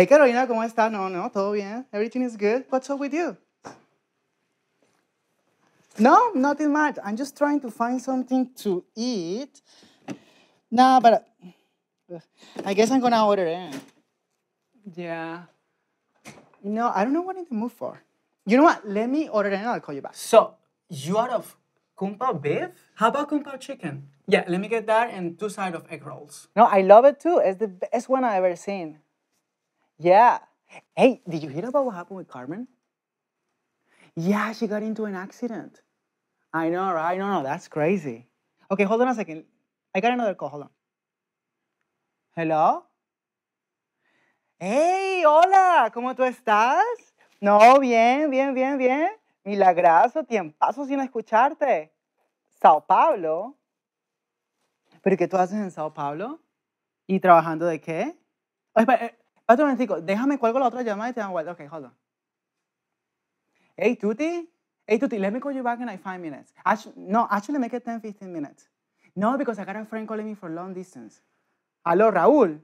Hey Carolina, ¿cómo está? No, no, todo bien. Everything is good. What's up with you? No, nothing much. I'm just trying to find something to eat. No, but I guess I'm gonna order in. Yeah. No, I don't know what i need to move for. You know what? Let me order in and I'll call you back. So, you are of Kumpa beef? How about Kumpa chicken? Yeah, let me get that and two side of egg rolls. No, I love it too. It's the best one I've ever seen. Yeah. Hey, did you hear about what happened with Carmen? Yeah, she got into an accident. I know, right? No, no, that's crazy. Okay, hold on a second. I got another call. Hold on. Hello? Hey, hola, ¿cómo tú estás? No, bien, bien, bien, bien. Milagroso, Tiempo sin escucharte. Sao Paulo. ¿Pero qué tú haces en Sao Paulo? ¿Y trabajando de qué? Eh, Espérate un momentico, déjame cuelgo la otra llamada y te dan vuelta. Ok, hold on. Hey, Tuti. Hey, Tuti, let me call you back in like five minutes. Actually, no, actually make it 10, 15 minutes. No, because I got a friend calling me for long distance. Hello, Raúl.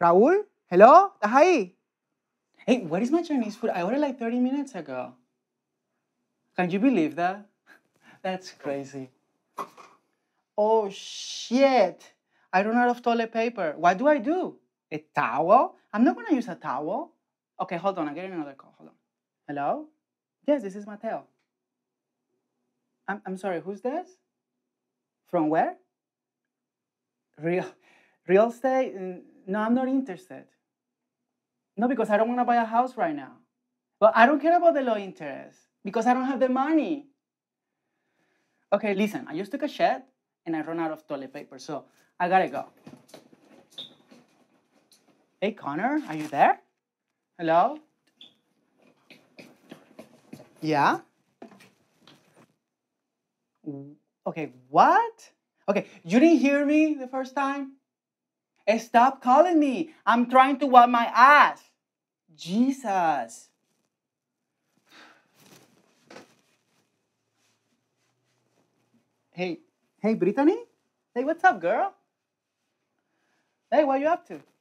Raúl? Hello? ¿Estás ahí? Hey, what is my Chinese food? I ordered like 30 minutes ago. Can you believe that? That's crazy. Oh, shit. I run out of toilet paper. What do I do? A towel? I'm not gonna use a towel. Okay, hold on, I'm getting another call. Hold on. Hello? Yes, this is Mateo. I'm, I'm sorry, who's this? From where? Real, real estate? Mm, no, I'm not interested. No, because I don't want to buy a house right now. But I don't care about the low interest because I don't have the money. Okay, listen, I just took a shit and I run out of toilet paper, so I gotta go. Hey, Connor, are you there? Hello? Yeah? Okay, what? Okay, you didn't hear me the first time? Hey, eh, stop calling me. I'm trying to wipe my ass. Jesus. Hey, hey, Brittany? Hey, what's up, girl? Hey, what are you up to?